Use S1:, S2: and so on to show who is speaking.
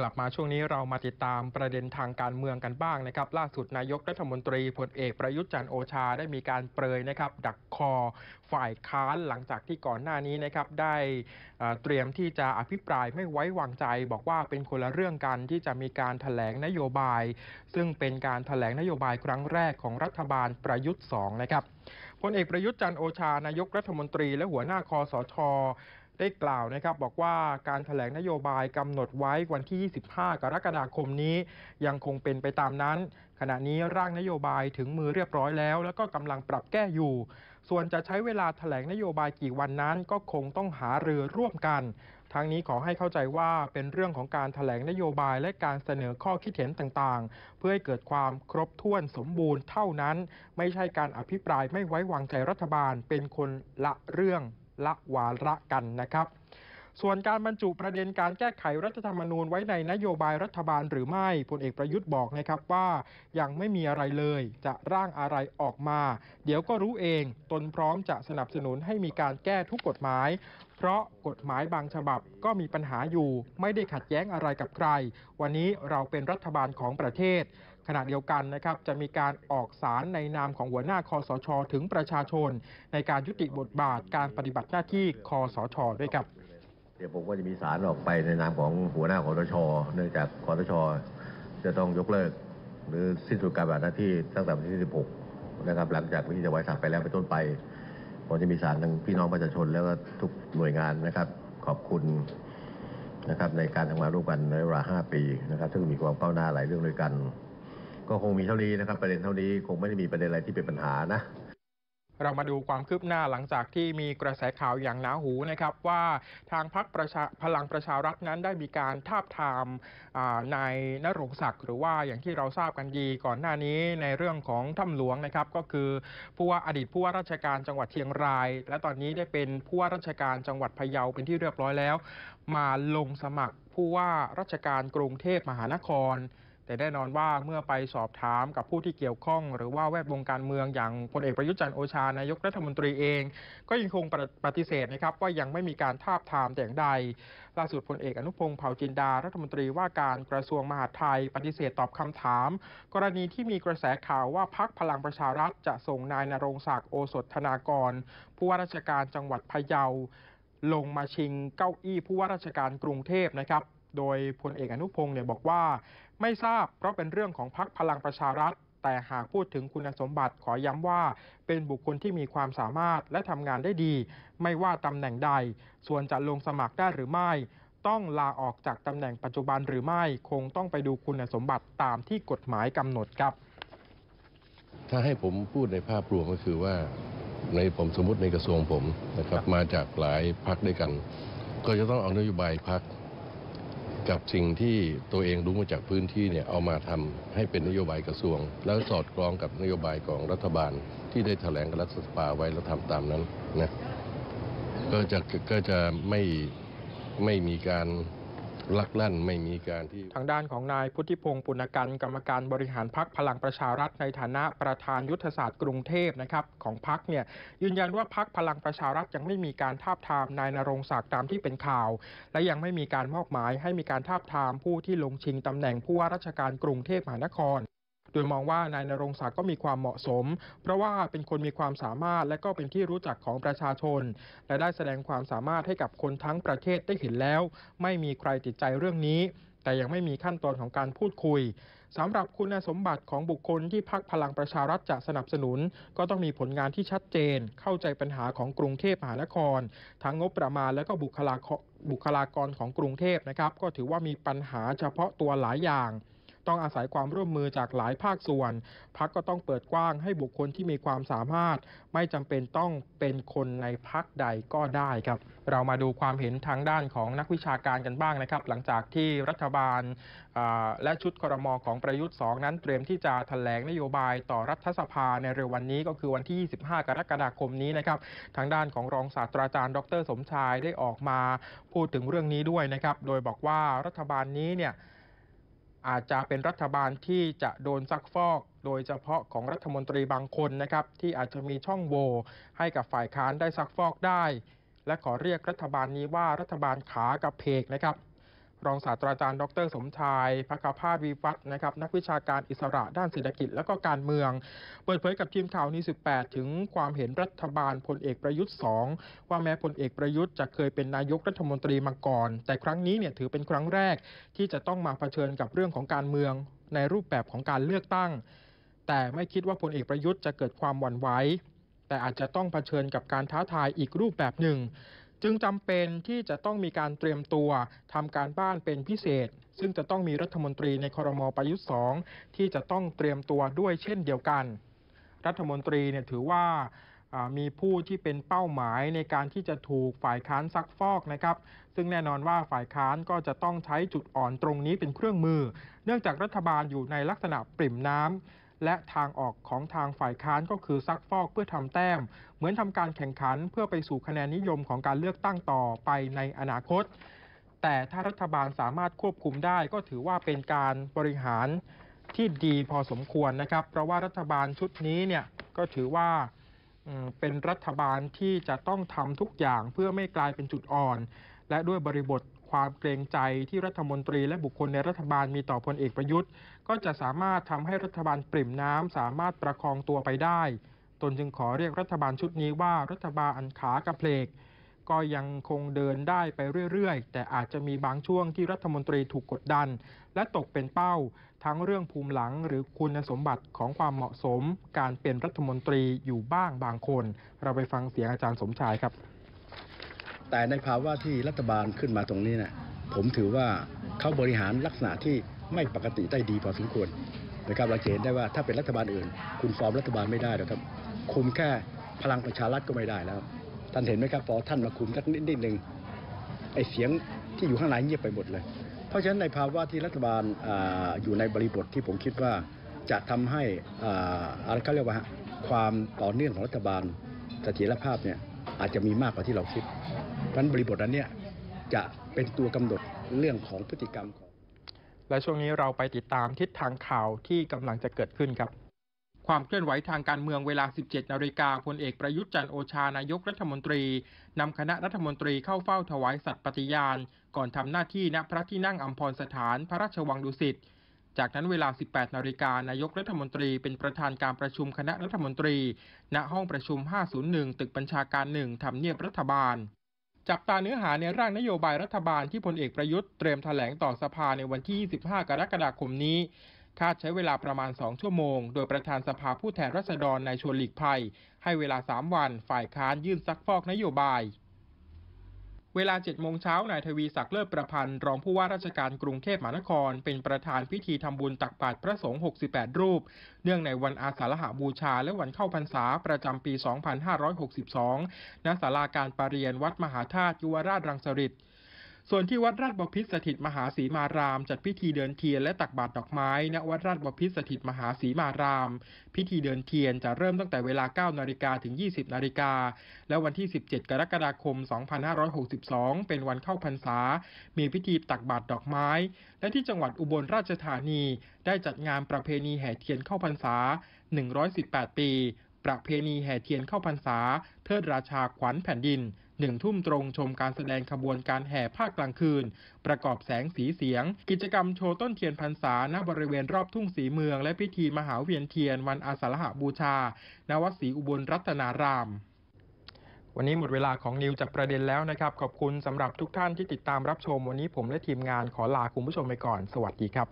S1: กลับมาช่วงนี้เรามาติดตามประเด็นทางการเมืองกันบ้างนะครับ ล่าสุดนายกรัฐมนตรีพลเอกประยุทธ์จันโอชาได้มีการเปรยนะครับดักคอฝ่ายค้านหลังจากที่ก่อนหน้านี้นะครับได้เตรียมที่จะอภิปรายไม่ไว้วางใจ บอกว่าเป็นคนละเรื่องกันที่จะมีการถแถลงนโยบาย ซึ่งเป็นการถแถลงนโยบายครั้งแรกของรัฐบาลประยุทธ์2นะครับพลเอกประยุทธ์จันโอชา นายกรัฐมนตรีและหัวหน้าคอสชได้กล่าวนะครับบอกว่าการถแถลงนโยบายกำหนดไว้วันที่ 25 กรกฎาคมนี้ ยังคงเป็นไปตามนั้น ขณะนี้ร่างนโยบายถึงมือเรียบร้อยแล้ว แล้วก็กำลังปรับแก้อยู่ ส่วนจะใช้เวลาถแถลงนโยบายกี่วันนั้น ก็คงต้องหาเรือร่วมกันทางนี้ขอให้เข้าใจว่าเป็นเรื่องของการถแถลงนโยบายและการเสนอข้อคิดเห็นต่างๆ เพื่อให้เกิดความครบถ้วนสมบูรณ์เท่านั้น ไม่ใช่การอภิปรายไม่ไว้วางใจรัฐบาลเป็นคนละเรื่องละวาระกันนะครับ ส่วนการบรรจุประเด็นการแก้ไขรัฐธรรมนูญไว้ในนโยบายรัฐบาลหรือไม่พลเอกประยุทธ์บอกนะครับว่ายังไม่มีอะไรเลย จะร่างอะไรออกมา เดี๋ยวก็รู้เองตนพร้อมจะสนับสนุนให้มีการแก้ทุกกฎหมาย เพราะกฎหมายบางฉบับก็มีปัญหาอยู่ ไม่ได้ขัดแย้งอะไรกับใคร วันนี้เราเป็นรัฐบาลของประเทศขณะเดียวกันนะครับจะมีการออกสารในนามของหัวหน้าคอสชถึงประชาชน ในการยุติบทบาทการปฏิบัติหน้าที่คอสชด้วยครับเดี๋ยวผมก็จะมีสารออกไปในนามของหัวหน้าคอสชเนื่องจากคอสชจะต้องยกเลิกหรือสิ้นสุดการปฏิบัติหน้าที่ตั้งแต่วันที่16นะครับ หลังจากวที่จะไว้สัรไปแล้วไปต้นไปผมจะมีสารทั้งพี่น้องประชาชนแล้วก็ทุกหน่วยงานนะครับ ขอบคุณนะครับในการทำงานร่วมกันในเวลา5ปีนะครับ ซึ่งมีความก้าวหน้าหลายเรื่องด้วยกันก็คงมีเท่านี้นะครับประเด็นเท่านี้คงไม่ได้มีประเด็นอะไรที่เป็นปัญหานะเรามาดูความคืบหน้าหลังจากที่มีกระแสข่าวอย่างหนาหูนะครับ ว่าทางพักพลังประชารัฐนั้นได้มีการทาบทามนายนรงศักดิ์หรือว่าอย่างที่เราทราบกันดีก่อนหน้านี้ในเรื่องของถ้ำหลวงนะครับ ก็คือผู้ว่าอดีตผู้ว่าราชการจังหวัดเชียงราย และตอนนี้ได้เป็นผู้ว่าราชการจังหวัดพะเยาเป็นที่เรียบร้อยแล้ว มาลงสมัครผู้ว่าราชการกรุงเทพมหานครแต่แน่นอนว่าเมื่อไปสอบถามกับผู้ที่เกี่ยวข้อง หรือว่าแวดวงการเมืองอย่างพลเอกประยุทธ์จันทร์โอชานายกรัฐมนตรีเอง ก็ยังคงปฏิเสธนะครับ ว่ายังไม่มีการทาบทามแต่อย่างใด ล่าสุดพลเอกอนุพงศ์เผ่าจินดา รัฐมนตรีว่าการกระทรวงมหาดไทยปฏิเสธตอบคำถาม กรณีที่มีกระแสข่าวว่าพักพลังประชารัฐจะส่งนายนรงศักดิ์โอสถธนากร ผู้ว่าราชการจังหวัดพะเยา ลงมาชิงเก้าอี้ ผู้ว่าราชการกรุงเทพนะครับ โดยพลเอกอนุพงศ์เนี่ยบอกว่าไม่ทราบเพราะเป็นเรื่องของพักพลังประชารัฐ แต่หากพูดถึงคุณสมบัติขอย้ำว่าเป็นบุคคลที่มีความสามารถและทำงานได้ดี ไม่ว่าตำแหน่งใดส่วนจะลงสมัครได้หรือไม่ ต้องลาออกจากตำแหน่งปัจจุบันหรือไม่คงต้องไปดูคุณสมบัติตามที่กฎหมายกำหนดครับ ถ้าให้ผมพูดในภาพรวมก็คือว่าในผมสมมติในกระทรวงผมนะครับมาจากหลายพักด้วยกัน ก็จะต้องเอานโยบายพักจับสิ่งที่ตัวเองรู้มาจากพื้นที่เนี่ยเอามาทำให้เป็นนโยบายกระทรวง แล้วสอดคล้องกับนโยบายของรัฐบาลที่ได้แถลงกับรัฐสภาไว้แล้วทำตามนั้นนะก็จะก็จะไม่ไม่มีการลักลั่นไม่มีการที่ทางด้านของนายพุทธิพงศ์ปุณกันกรรมการบริหารพักพลังประชารัฐในฐานะประธานยุทธศาสตร์กรุงเทพนะครับของพักเนี่ยยืนยันว่าพักพลังประชารัฐยังไม่มีการทาบทามนายนรงศักดิ์ตามที่เป็นข่าวและยังไม่มีการมอบหมายให้มีการทาบทามผู้ที่ลงชิงตำแหน่งผู้ว่าราชการกรุงเทพมหานครโดยมองว่านายนรงศักดิ์ก็มีความเหมาะสม เพราะว่าเป็นคนมีความสามารถและก็เป็นที่รู้จักของประชาชน และได้แสดงความสามารถให้กับคนทั้งประเทศได้เห็นแล้ว ไม่มีใครติดใจเรื่องนี้ แต่ยังไม่มีขั้นตอนของการพูดคุยสำหรับคุณสมบัติของบุคคล ที่พักพลังประชารัฐจะสนับสนุน ก็ต้องมีผลงานที่ชัดเจน เข้าใจปัญหาของกรุงเทพมหานคร ทั้งงบประมาณและก็บุคลากรของกรุงเทพนะครับก็ถือว่ามีปัญหาเฉพาะตัวหลายอย่างต้องอาศัยความร่วมมือจากหลายภาคส่วน พักก็ต้องเปิดกว้างให้บุคคลที่มีความสามารถ ไม่จำเป็นต้องเป็นคนในพักใดก็ได้ครับ เรามาดูความเห็นทางด้านของนักวิชาการกันบ้างนะครับ หลังจากที่รัฐบาลและชุดครมของประยุทธ์ 2 นั้นเตรียมที่จะถแถลงนโยบายต่อรัฐสภาในเร็ววันนี้ก็คือวันที่ 25 กรกฎาคมนี้นะครับทางด้านของรองศาสตราจารย์ ดรสมชายได้ออกมาพูดถึงเรื่องนี้ด้วยนะครับ โดยบอกว่ารัฐบาลนี้เนี่ยอาจจะเป็นรัฐบาลที่จะโดนซักฟอก โดยเฉพาะของรัฐมนตรีบางคนนะครับที่อาจจะมีช่องโหว่ให้กับฝ่ายค้านได้ซักฟอกได้ และขอเรียกรัฐบาลนี้ว่ารัฐบาลขากระเพกนะครับรองศาสตราจารย์ ดรสมชายภกภาพวีวัฒนะครับ นักวิชาการอิสระด้านเศรษฐกิจและก็การเมือง เปิดเผยกับทีมข่าวนี้18 ถึงความเห็นรัฐบาลพลเอกประยุทธ์ 2 ว่าแม้พลเอกประยุทธ์จะเคยเป็นนายกรัฐมนตรีมาก่อน แต่ครั้งนี้เนี่ยถือเป็นครั้งแรกที่จะต้องมาเผชิญกับเรื่องของการเมืองในรูปแบบของการเลือกตั้ง แต่ไม่คิดว่าพลเอกประยุทธ์จะเกิดความหวั่นไหวแต่อาจจะต้องเผชิญกับการท้าทายอีกรูปแบบหนึ่งจึงจำเป็นที่จะต้องมีการเตรียมตัวทำการบ้านเป็นพิเศษ ซึ่งจะต้องมีรัฐมนตรีในคอรมอประยุทธ์สองที่จะต้องเตรียมตัวด้วยเช่นเดียวกัน รัฐมนตรีเนี่ยถือว่ามีผู้ที่เป็นเป้าหมายในการที่จะถูกฝ่ายค้านซักฟอกนะครับ ซึ่งแน่นอนว่าฝ่ายค้านก็จะต้องใช้จุดอ่อนตรงนี้เป็นเครื่องมือ เนื่องจากรัฐบาลอยู่ในลักษณะปริ่มน้ำและทางออกของทางฝ่ายค้านก็คือซักฟอกเพื่อทำแต้ม เหมือนทำการแข่งขันเพื่อไปสู่คะแนนนิยมของการเลือกตั้งต่อไปในอนาคต แต่ถ้ารัฐบาลสามารถควบคุมได้ ก็ถือว่าเป็นการบริหารที่ดีพอสมควรนะครับ เพราะว่ารัฐบาลชุดนี้เนี่ยก็ถือว่าเป็นรัฐบาลที่จะต้องทำทุกอย่างเพื่อไม่กลายเป็นจุดอ่อน และด้วยบริบทความเกรงใจที่รัฐมนตรี และบุคคลในรัฐบาลมีต่อพลเอกประยุทธ์ ก็จะสามารถทำให้รัฐบาลปริ่มน้ำ สามารถประคองตัวไปได้ ตนจึงขอเรียกรัฐบาลชุดนี้ว่ารัฐบาลอันขากระเพลกก็ยังคงเดินได้ไปเรื่อยๆ แต่อาจจะมีบางช่วงที่รัฐมนตรีถูกกดดัน และตกเป็นเป้า ทั้งเรื่องภูมิหลัง หรือคุณสมบัติของความเหมาะสมการเป็นรัฐมนตรีอยู่บ้างบางคนเราไปฟังเสียงอาจารย์สมชายครับแต่ในภาวะที่รัฐบาลขึ้นมาตรงนี้นะผมถือว่าเขาบริหารลักษณะที่ไม่ปกติได้ดีพอสมควรนะครับเราเห็นได้ว่าถ้าเป็นรัฐบาลอื่น คุณฟอร์มรัฐบาลไม่ได้หรอกครับคุมแค่พลังประชารัฐก็ไม่ได้แล้วท่านเห็นไหมครับพอท่านมาคุมสักนิดหนึ่งไอ้เสียงที่อยู่ข้างในเงียบไปหมดเลย เพราะฉะนั้นในภาวะที่รัฐบาลออยู่ในบริบทที่ผมคิดว่าจะทำให้อะไรเขาเรียกว่าความต่อเนื่องของรัฐบาลเสถียรภาพเนี่ยอาจจะมีมากกว่าที่เราคิดพราะับริบทอันนี้จะเป็นตัวกำหนดเรื่องของพฤติกรรมของ และช่วงนี้เราไปติดตามทิศทางข่าวที่กำลังจะเกิดขึ้นครับ ความเคลื่อนไหวทางการเมืองเวลา 17นาฬิกาพลเอกประยุทธ์จันโอชานายกรัฐมนตรี นำคณะรัฐมนตรีเข้าเฝ้าถวายสัตย์ปฏิญาณ ก่อนทำหน้าที่ณพระที่นั่งอัมพรสถานพระราชวังดุสิต จากนั้นเวลา 18นาฬิกานายกรัฐมนตรี เป็นประธานการประชุมคณะรัฐมนตรี ณห้องประชุม 501 ตึกบัญชาการ1ทำเนียบรัฐบาลจับตาเนื้อหาในร่างนโยบายรัฐบาลที่พลเอกประยุทธ์เตรียมถแถลงต่อสภาในวันที่ 25 กรกฎาคมนี้ คาดใช้เวลาประมาณ 2 ชั่วโมง โดยประธานสภาผู้แทนราษฎรนายชวนหลีกภัย ให้เวลา 3 วัน ฝ่ายค้าน ยื่นซักฟอกนโยบายเวลา7โมงเช้านายทวีศักดิ์เลิศประพันธ์รองผู้ว่าราชการกรุงเทพมหานคร เป็นประธานพิธีทำบุญตักบาตรพระสงฆ์68 รูป เนื่องในวันอาสาฬหาบูชาและวันเข้าพรรษาประจำปี 2562ณศาลาการประเรียนวัดมหาธาตุยุวราชรังสฤษฎ์ส่วนที่วัดราชบพิษสถิตมหาศีมาราม จัดพิธีเดินเทียนและตักบาตรดอกไม้ณวัดราชบพิษสถิตมหาศีมาราม พิธีเดินเทียนจะเริ่มตั้งแต่เวลา9นาฬิกาถึง 20นาฬิกาและวันที่ 17 กรกฎาคม 2562 เป็นวันเข้าพรรษา มีพิธีตักบาตรดอกไม้และที่จังหวัดอุบลราชธานีได้จัดงานประเพณีแห่เทียนเข้าพรรษา118 ปีประเพณีแห่เทียนเข้าพรรษา เทิดราชาขวัญแผ่นดินหนึ่งทุ่มตรงชมการแสดงขบวนการแห่ภาคกลางคืน ประกอบแสงสีเสียง กิจกรรมโชว์ต้นเทียนพรรษา ณบริเวณรอบทุ่งสีเมือง และพิธีมหาเวียนเทียนวันอาสาฬหบูชาณวัดศรีอุบลรัตนาราม วันนี้หมดเวลาของนิวจากประเด็นแล้วนะครับ ขอบคุณสำหรับทุกท่านที่ติดตามรับชมวันนี้ผมและทีมงานขอลาคุณผู้ชมไปก่อน สวัสดีครับ